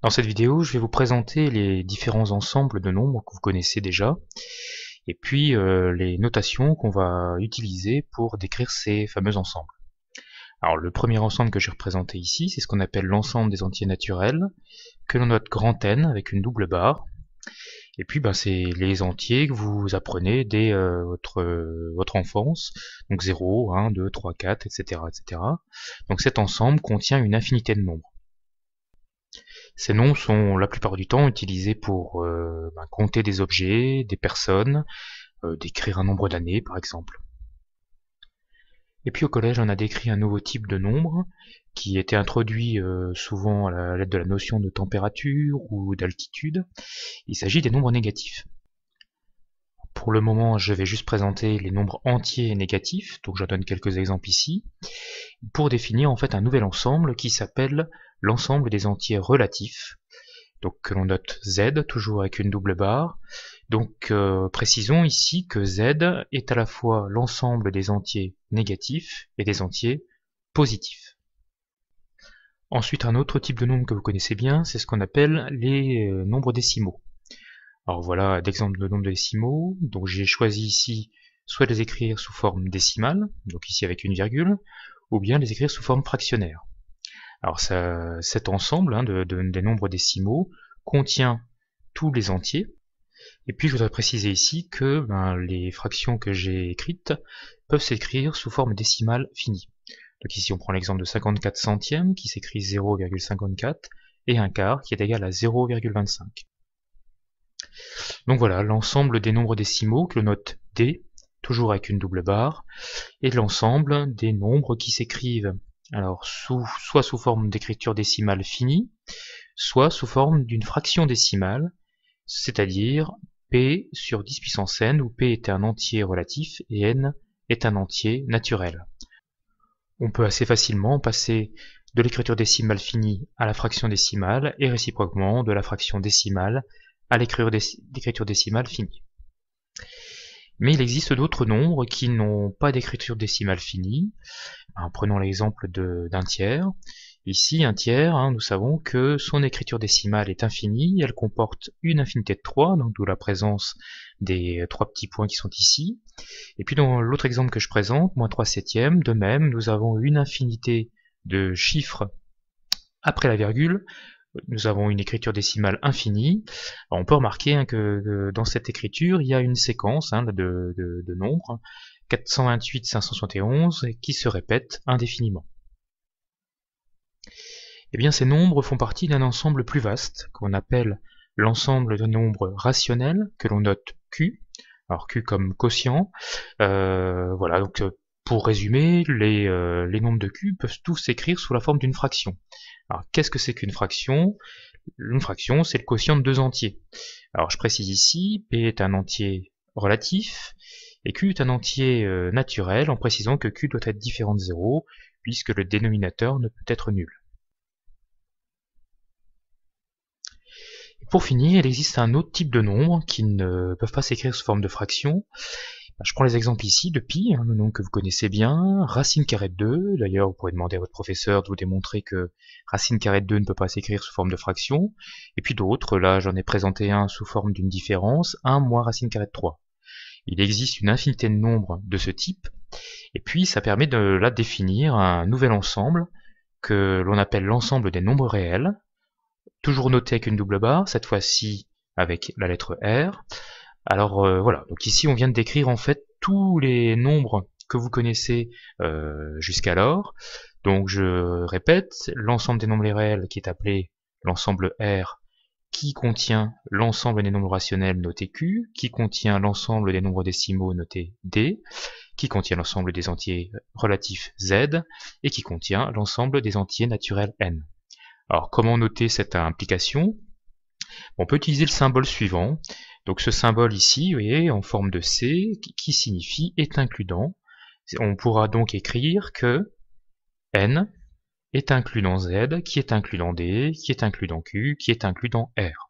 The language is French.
Dans cette vidéo, je vais vous présenter les différents ensembles de nombres que vous connaissez déjà, et puis euh, les notations qu'on va utiliser pour décrire ces fameux ensembles. Alors le premier ensemble que j'ai représenté ici, c'est ce qu'on appelle l'ensemble des entiers naturels, que l'on note grand N avec une double barre, et puis ben, c'est les entiers que vous apprenez dès euh, votre, votre enfance, donc 0, 1, 2, 3, 4, etc. etc. Donc cet ensemble contient une infinité de nombres. Ces noms sont la plupart du temps utilisés pour euh, ben, compter des objets, des personnes, euh, décrire un nombre d'années par exemple. Et puis au collège, on a décrit un nouveau type de nombre qui était introduit euh, souvent à l'aide de la notion de température ou d'altitude. Il s'agit des nombres négatifs. Pour le moment, je vais juste présenter les nombres entiers négatifs, donc je donne quelques exemples ici, pour définir en fait un nouvel ensemble qui s'appelle l'ensemble des entiers relatifs, donc que l'on note z, toujours avec une double barre. Donc euh, précisons ici que z est à la fois l'ensemble des entiers négatifs et des entiers positifs. Ensuite, un autre type de nombre que vous connaissez bien, c'est ce qu'on appelle les euh, nombres décimaux. Alors voilà d'exemple de nombre décimaux. Donc j'ai choisi ici soit les écrire sous forme décimale, donc ici avec une virgule, ou bien les écrire sous forme fractionnaire. Alors cet ensemble hein, de, des nombres décimaux contient tous les entiers. Et puis je voudrais préciser ici que ben, les fractions que j'ai écrites peuvent s'écrire sous forme décimale finie. Donc ici on prend l'exemple de 54 centièmes qui s'écrit 0,54 et un quart qui est égal à 0,25. Donc voilà, l'ensemble des nombres décimaux que l'on note D, toujours avec une double barre, et l'ensemble des nombres qui s'écrivent alors soit sous forme d'écriture décimale finie, soit sous forme d'une fraction décimale, c'est-à-dire p sur 10 puissance n, où p est un entier relatif et n est un entier naturel. On peut assez facilement passer de l'écriture décimale finie à la fraction décimale et réciproquement de la fraction décimale à l'écriture décimale finie. Mais il existe d'autres nombres qui n'ont pas d'écriture décimale finie. En prenons l'exemple d'un tiers. Ici, un tiers, hein, nous savons que son écriture décimale est infinie, elle comporte une infinité de 3, donc d'où la présence des euh, trois petits points qui sont ici. Et puis dans l'autre exemple que je présente, moins 3 septièmes, de même, nous avons une infinité de chiffres après la virgule, nous avons une écriture décimale infinie. on peut remarquer hein, que, dans cette écriture, il y a une séquence hein, de, nombres, 428, 571, qui se répète indéfiniment. Eh bien, ces nombres font partie d'un ensemble plus vaste, qu'on appelle l'ensemble de nombres rationnels, que l'on note Q, alors Q comme quotient, euh, voilà, donc euh, pour résumer, les, euh, les, nombres de Q peuvent tous s'écrire sous la forme d'une fraction. Alors qu'est-ce que c'est qu'une fraction Une fraction, c'est le quotient de deux entiers. Alors je précise ici, P est un entier relatif, et Q est un entier euh, naturel, en précisant que Q doit être différent de 0, puisque le dénominateur ne peut être nul. Pour finir, il existe un autre type de nombres qui ne peuvent pas s'écrire sous forme de fraction, je prends les exemples ici de pi, un hein, nom que vous connaissez bien, racine carrée de 2. D'ailleurs, vous pourrez demander à votre professeur de vous démontrer que racine carrée de 2 ne peut pas s'écrire sous forme de fraction. Et puis d'autres, là j'en ai présenté un sous forme d'une différence, 1 moins racine carrée de 3. Il existe une infinité de nombres de ce type. Et puis ça permet de là définir un nouvel ensemble que l'on appelle l'ensemble des nombres réels. Toujours noté avec une double barre, cette fois-ci avec la lettre R. Alors euh, voilà, donc ici on vient de décrire en fait tous les nombres que vous connaissez euh, jusqu'alors. Donc je répète, l'ensemble des nombres réels qui est appelé l'ensemble R qui contient l'ensemble des nombres rationnels notés Q, qui contient l'ensemble des nombres décimaux notés D, qui contient l'ensemble des entiers relatifs Z, et qui contient l'ensemble des entiers naturels N. Alors comment noter cette implication On peut utiliser le symbole suivant, donc ce symbole ici, vous voyez, en forme de C, qui signifie est inclus On pourra donc écrire que N est inclus dans Z, qui est inclus dans D, qui est inclus dans Q, qui est inclus dans R.